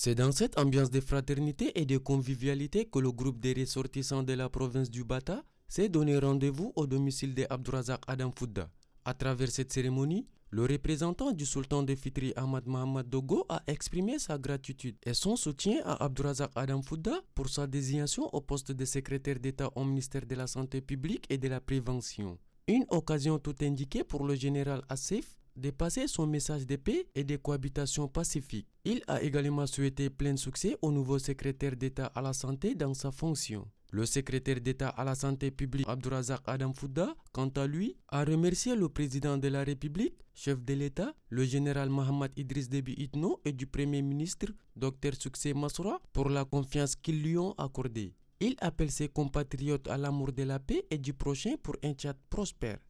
C'est dans cette ambiance de fraternité et de convivialité que le groupe des ressortissants de la province du Bata s'est donné rendez-vous au domicile de Adam Fouda. À travers cette cérémonie, le représentant du sultan de Fitri Ahmad Mohamed Dogo a exprimé sa gratitude et son soutien à Abdourazak Adam Fouda pour sa désignation au poste de secrétaire d'État au ministère de la Santé publique et de la Prévention. Une occasion tout indiquée pour le général Asif dépasser son message de paix et de cohabitation pacifique. Il a également souhaité plein succès au nouveau secrétaire d'État à la santé dans sa fonction. Le secrétaire d'État à la santé publique Abdurazak Adam Fouda, quant à lui, a remercié le président de la République, chef de l'État, le général Mohamed Idriss Déby Itno et du premier ministre Dr Succès Masra pour la confiance qu'ils lui ont accordée. Il appelle ses compatriotes à l'amour de la paix et du prochain pour un Tchad prospère.